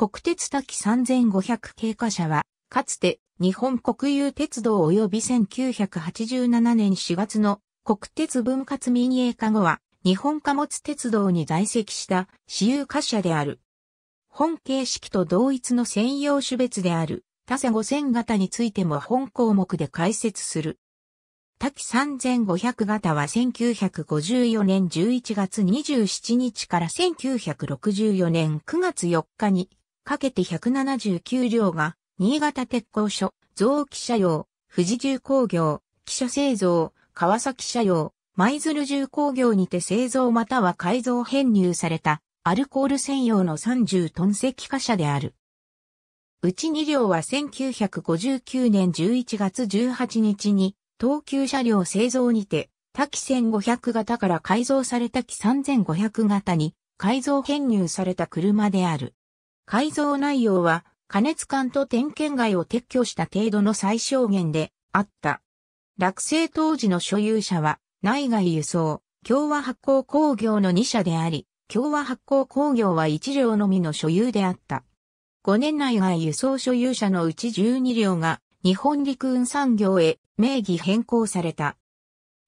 国鉄滝3500経過車は、かつて日本国有鉄道及び1987年4月の国鉄分割民営化後は、日本貨物鉄道に在籍した私有貨車である。本形式と同一の専用種別である、他社5000型についても本項目で解説する。滝3500型は1954年11月27日から1964年9月4日にかけて179両が、新潟鉄工所、造機車用、富士重工業、機車製造、川崎車用、舞鶴重工業にて製造または改造編入された、アルコール専用の30トン積貨車である。うち2両は1959年11月18日に、東急車両製造にて、多機1500型から改造された機3500型に改造編入された車である。改造内容は、加熱管と点検外を撤去した程度の最小限であった。落成当時の所有者は、内外輸送、共和発行工業の2社であり、共和発行工業は1両のみの所有であった。5年内外輸送所有者のうち12両が日本陸運産業へ名義変更された。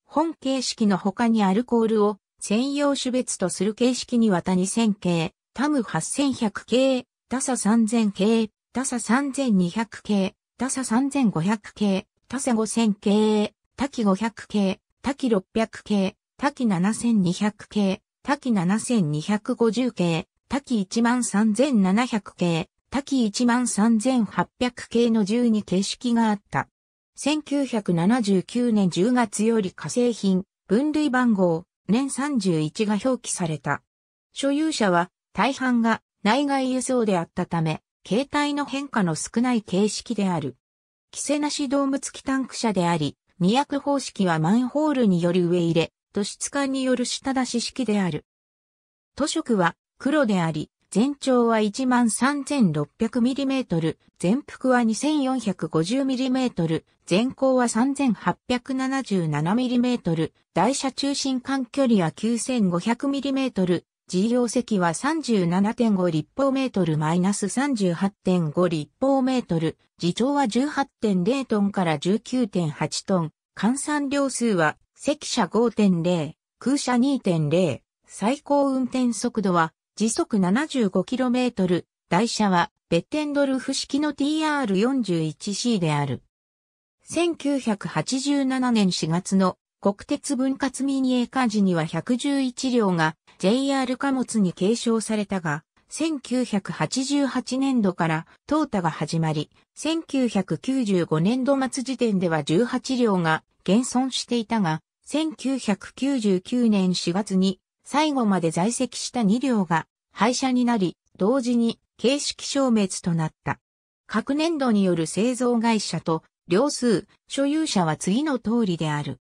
本形式の他にアルコールを専用種別とする形式にわた2000系、タム8100系、ダ差3000系、ダ差3200系、ダ差3500系、ダ差5000系、タ期500系、タ期600系、タ期7200系、タ期7250系、タ期13700系、タ期13800系の12形式があった。1979年10月より火成品、分類番号、年31が表記された。所有者は大半が内外輸送であったため、形態の変化の少ない形式である。規制なし動物機タンク車であり、二役方式はマンホールによる上入れ、都質管による下出し式である。都色は黒であり、全長は 13,600mm、全幅は 2,450mm、全高は 3,877mm、台車中心間距離は 9,500mm、G 容席は37.5立方メートルマイナス38.5立方メートル、自重は18.0トンから19.8トン、換算量数は席車5.0、空車2.0、最高運転速度は時速 75km、台車はベッテンドルフ式の TR41C である。1987年4月の国鉄分割民営化時には111両が JR 貨物に継承されたが、1988年度から淘汰が始まり、1995年度末時点では18両が減損していたが、1999年4月に最後まで在籍した2両が廃車になり、同時に形式消滅となった。各年度による製造会社と両数、所有者は次の通りである。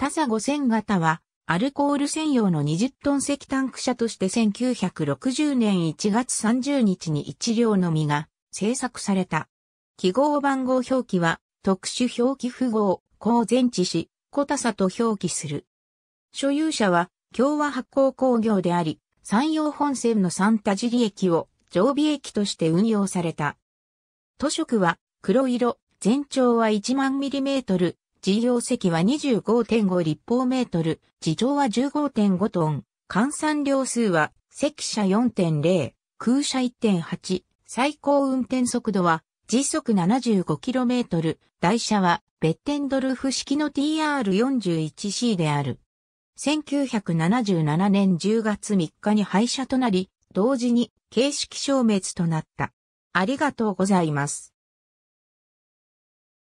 タサ5000型は、アルコール専用の20トン石炭区車として1960年1月30日に1両のみが製作された。記号番号表記は特殊表記符号、高前置し、小田サと表記する。所有者は共和発行工業であり、山陽本線のサンタジリ駅を常備駅として運用された。図色は黒色、全長は1万ミリメートル、事業積は25.5立方メートル、地上は15.5トン、換算量数は積車4.0、空車1.8、最高運転速度は時速 75km、台車はベッテンドルフ式の TR41C である。1977年10月3日に廃車となり、同時に形式消滅となった。ありがとうございます。